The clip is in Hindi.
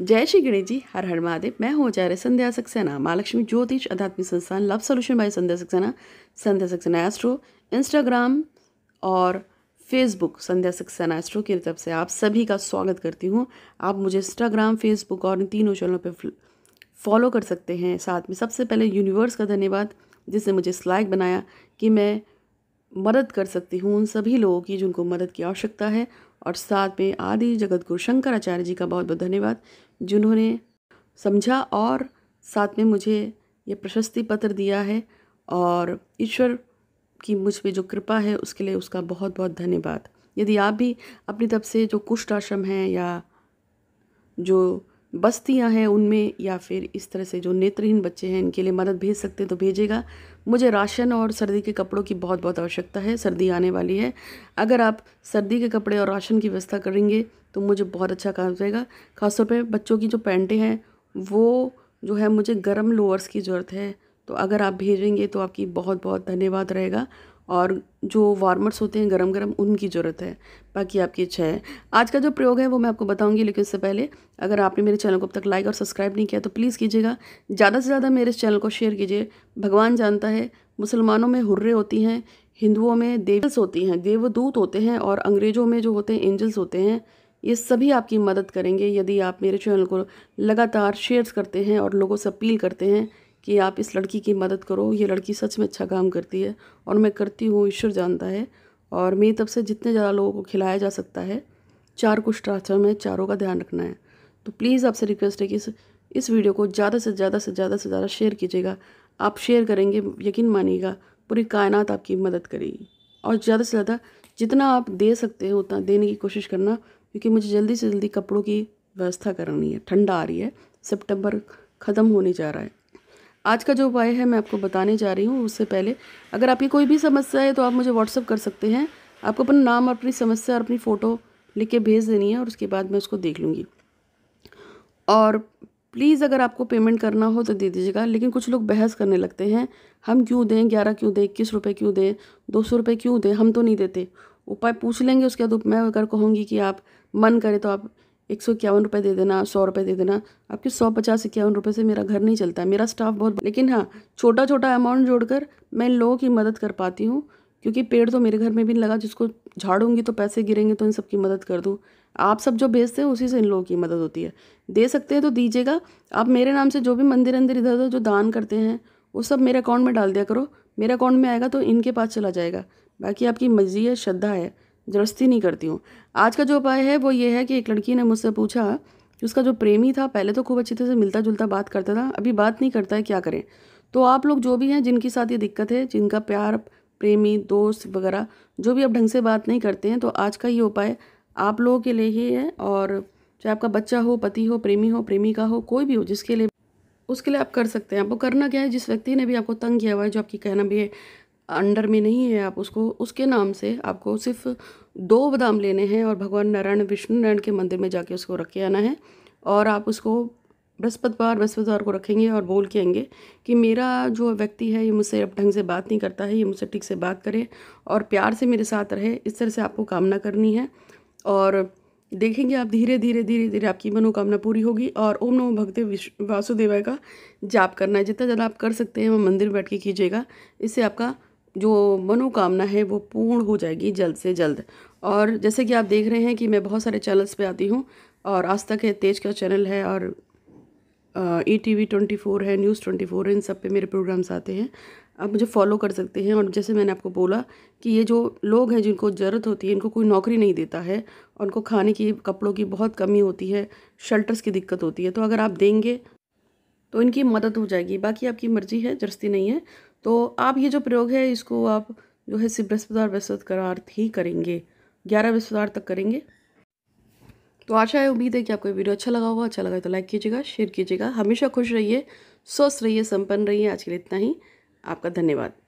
जय श्री गणेश जी हर हर महादेव मैं हूँ आचार्य संध्या Saxena Mahalakshmi Jyotish Adhyatmik Sansthan love solution by Sandhya Saxena Sandhya Saxena astro Instagram और फेसबुक संध्या सक्सेना एस्ट्रो की तरफ से आप सभी का स्वागत करती हूँ आप मुझे इंस्टाग्राम फेसबुक और इन तीनों चैनलों पर फॉलो कर सकते हैं साथ में सबसे पहले यूनिवर्स का धन्यवाद जिसने मुझे इस बनाया कि मैं मदद कर सकती हूँ उन सभी लोगों की जिनको मदद की आवश्यकता है और साथ में आदि जगत गुरु शंकराचार्य जी का बहुत बहुत धन्यवाद जिन्होंने समझा और साथ में मुझे ये प्रशस्ति पत्र दिया है और ईश्वर की मुझ पर जो कृपा है उसके लिए उसका बहुत बहुत धन्यवाद यदि आप भी अपनी तरफ से जो कुष्ठ आश्रम है या जो बस्तियां हैं उनमें या फिर इस तरह से जो नेत्रहीन बच्चे हैं इनके लिए मदद भेज सकते हैं तो भेजेगा मुझे राशन और सर्दी के कपड़ों की बहुत बहुत आवश्यकता है सर्दी आने वाली है अगर आप सर्दी के कपड़े और राशन की व्यवस्था करेंगे तो मुझे बहुत अच्छा काम रहेगा खासतौर पर बच्चों की जो पैंटें हैं वो जो है मुझे गर्म लोअर्स की ज़रूरत है तो अगर आप भेजेंगे तो आपकी बहुत बहुत धन्यवाद रहेगा और जो वार्मर्स होते हैं गरम गरम उनकी ज़रूरत है बाकी आपकी इच्छा है आज का जो प्रयोग है वो मैं आपको बताऊंगी लेकिन उससे पहले अगर आपने मेरे चैनल को अब तक लाइक और सब्सक्राइब नहीं किया तो प्लीज़ कीजिएगा ज़्यादा से ज़्यादा मेरे चैनल को शेयर कीजिए भगवान जानता है मुसलमानों में हुर्रे होती हैं हिंदुओं में देवल्स होती हैं देवदूत होते हैं और अंग्रेज़ों में जो होते हैं एंजल्स होते हैं ये सभी आपकी मदद करेंगे यदि आप मेरे चैनल को लगातार शेयर करते हैं और लोगों से अपील करते हैं कि आप इस लड़की की मदद करो ये लड़की सच में अच्छा काम करती है और मैं करती हूँ ईश्वर जानता है और मेरी तब से जितने ज़्यादा लोगों को खिलाया जा सकता है चार कुष्ठाचर में चारों का ध्यान रखना है तो प्लीज़ आपसे रिक्वेस्ट है कि इस इस वीडियो को ज़्यादा से ज़्यादा से ज़्यादा से ज़्यादा शेयर कीजिएगा आप शेयर करेंगे यकीन मानिएगा पूरी कायनात आपकी मदद करेगी और ज़्यादा से ज़्यादा जितना आप दे सकते हो उतना देने की कोशिश करना क्योंकि मुझे जल्दी से जल्दी कपड़ों की व्यवस्था करनी है ठंडा आ रही है सितंबर ख़त्म होने जा रहा है आज का जो उपाय है मैं आपको बताने जा रही हूँ उससे पहले अगर आपकी कोई भी समस्या है तो आप मुझे व्हाट्सअप कर सकते हैं आपको अपना नाम और अपनी समस्या और अपनी फ़ोटो लिख के भेज देनी है और उसके बाद मैं उसको देख लूँगी और प्लीज़ अगर आपको पेमेंट करना हो तो दे दीजिएगा लेकिन कुछ लोग बहस करने लगते हैं हम क्यों दें ग्यारह क्यों दें इक्कीस रुपये क्यों दें दो सौ रुपये क्यों दें हम तो नहीं देते उपाय पूछ लेंगे उसके बाद मैं अगर कहूँगी कि आप मन करे तो आप एक सौ इक्यावन रुपये दे देना सौ रुपये दे देना आपके सौ पचास इक्यावन रुपये से मेरा घर नहीं चलता मेरा स्टाफ बहुत लेकिन हाँ छोटा छोटा अमाउंट जोड़कर मैं लोगों की मदद कर पाती हूँ क्योंकि पेड़ तो मेरे घर में भी लगा जिसको झाड़ूंगी तो पैसे गिरेंगे तो इन सब की मदद कर दूँ आप सब जो भेजते हैं उसी से इन लोगों की मदद होती है दे सकते हैं तो दीजिएगा आप मेरे नाम से जो भी मंदिर अंदर इधर उधर जो दान करते हैं वो सब मेरे अकाउंट में डाल दिया करो मेरे अकाउंट में आएगा तो इनके पास चला जाएगा बाकी आपकी मर्जी है श्रद्धा है जबरदस्ती नहीं करती हूँ आज का जो उपाय है वो ये है कि एक लड़की ने मुझसे पूछा कि उसका जो प्रेमी था पहले तो खूब अच्छी तरह से मिलता जुलता बात करता था अभी बात नहीं करता है क्या करें तो आप लोग जो भी हैं जिनके साथ ये दिक्कत है जिनका प्यार प्रेमी दोस्त वगैरह जो भी आप ढंग से बात नहीं करते हैं तो आज का ये उपाय आप लोगों के लिए ही है और चाहे आपका बच्चा हो पति हो प्रेमी हो प्रेमिका हो कोई भी हो जिसके लिए उसके लिए आप कर सकते हैं आपको करना क्या है जिस व्यक्ति ने भी आपको तंग किया हुआ है जो आपकी कहना भी है अंडर में नहीं है आप उसको उसके नाम से आपको सिर्फ दो बादाम लेने हैं और भगवान नारायण विष्णु नारायण के मंदिर में जाके उसको रख के आना है और आप उसको बृहस्पतिवार बृहस्पतिवार को रखेंगे और बोल के आएंगे कि मेरा जो व्यक्ति है ये मुझसे अब ढंग से बात नहीं करता है ये मुझसे ठीक से बात करे और प्यार से मेरे साथ रहे इस तरह से आपको कामना करनी है और देखेंगे आप धीरे धीरे धीरे धीरे आपकी मनोकामना पूरी होगी और ओम नमो भक्ति वासुदेवाय का जाप करना है जितना ज़्यादा आप कर सकते हैं वह मंदिर बैठ के कीजिएगा इससे आपका जो मनोकामना है वो पूर्ण हो जाएगी जल्द से जल्द और जैसे कि आप देख रहे हैं कि मैं बहुत सारे चैनल्स पे आती हूँ और आज तक है तेज का चैनल है और E T V twenty four है न्यूज़ ट्वेंटी फ़ोर इन सब पे मेरे प्रोग्राम्स आते हैं आप मुझे फॉलो कर सकते हैं और जैसे मैंने आपको बोला कि ये जो लोग हैं जिनको ज़रूरत होती है इनको कोई नौकरी नहीं देता है उनको खाने की कपड़ों की बहुत कमी होती है शेल्टर्स की दिक्कत होती है तो अगर आप देंगे तो इनकी मदद हो जाएगी बाकी आपकी मर्जी है जरस्ती नहीं है तो आप ये जो प्रयोग है इसको आप जो है सिर्फ बृहस्पतिवार बृहस्पतिवार ही करेंगे ग्यारह बृहस्पतिवार तक करेंगे तो आशा है उम्मीद है कि आपको वीडियो अच्छा लगा होगा अच्छा लगा तो लाइक कीजिएगा शेयर कीजिएगा हमेशा खुश रहिए स्वस्थ रहिए संपन्न रहिए आज के लिए इतना ही आपका धन्यवाद